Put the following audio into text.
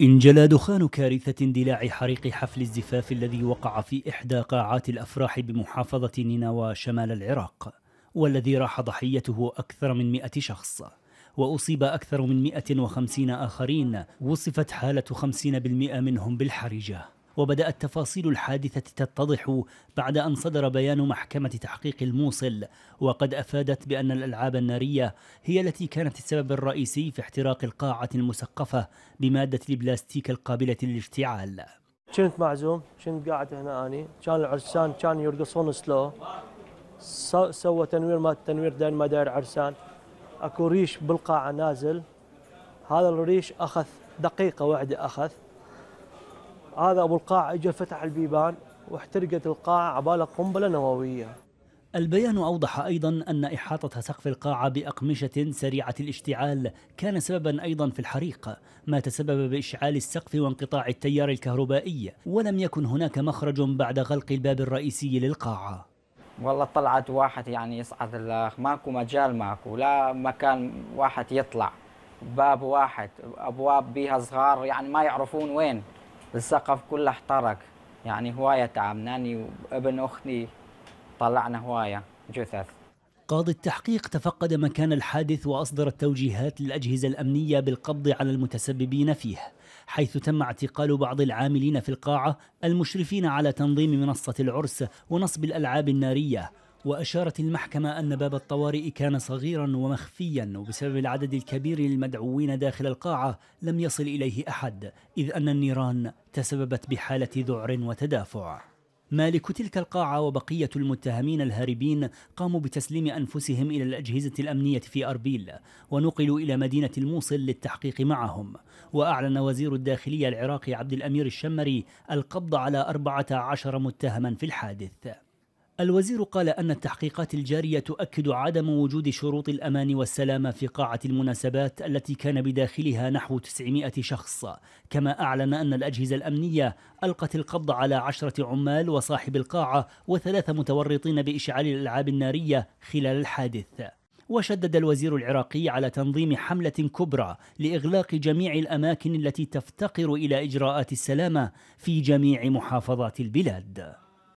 انجلى دخان كارثة اندلاع حريق حفل الزفاف الذي وقع في إحدى قاعات الأفراح بمحافظة نينوى شمال العراق والذي راح ضحيته أكثر من مئة شخص وأصيب أكثر من 150 آخرين وصفت حالة 50% منهم بالحرجة وبدأت تفاصيل الحادثة تتضح بعد أن صدر بيان محكمة تحقيق الموصل وقد أفادت بأن الألعاب النارية هي التي كانت السبب الرئيسي في احتراق القاعة المسقفة بمادة البلاستيك القابلة للاشتعال كنت معزوم كنت قاعد هنا أني كان العرسان كان يرقصون سلو سوى تنوير ما تنوير دين ما داير عرسان اكو ريش بالقاعه نازل هذا الريش اخذ دقيقه واحده اخذ هذا ابو القاعه اجى فتح البيبان واحترقت القاعه عباله قنبله نوويه البيان أوضح أيضا أن إحاطة سقف القاعة بأقمشة سريعة الاشتعال كان سببا أيضا في الحريق ما تسبب بإشعال السقف وانقطاع التيار الكهربائي ولم يكن هناك مخرج بعد غلق الباب الرئيسي للقاعة والله طلعت واحد يعني يصعد ماكو مجال ماكو لا مكان واحد يطلع باب واحد أبواب بيها صغار يعني ما يعرفون وين السقف كله احترق يعني هواية تعبناني وابن أختي طلعنا هواية جثث قاضي التحقيق تفقد مكان الحادث وأصدر التوجيهات للأجهزة الأمنية بالقبض على المتسببين فيه حيث تم اعتقال بعض العاملين في القاعة المشرفين على تنظيم منصة العرس ونصب الألعاب النارية وأشارت المحكمة أن باب الطوارئ كان صغيرا ومخفيا وبسبب العدد الكبير للمدعوين داخل القاعة لم يصل إليه أحد إذ أن النيران تسببت بحالة ذعر وتدافع مالك تلك القاعة وبقية المتهمين الهاربين قاموا بتسليم أنفسهم إلى الأجهزة الأمنية في أربيل ونقلوا إلى مدينة الموصل للتحقيق معهم وأعلن وزير الداخلية العراقي عبد الأمير الشمري القبض على 14 متهما في الحادث الوزير قال أن التحقيقات الجارية تؤكد عدم وجود شروط الأمان والسلامة في قاعة المناسبات التي كان بداخلها نحو 900 شخص كما أعلن أن الأجهزة الأمنية ألقت القبض على عشرة عمال وصاحب القاعة وثلاثة متورطين بإشعال الألعاب النارية خلال الحادث وشدد الوزير العراقي على تنظيم حملة كبرى لإغلاق جميع الأماكن التي تفتقر إلى إجراءات السلامة في جميع محافظات البلاد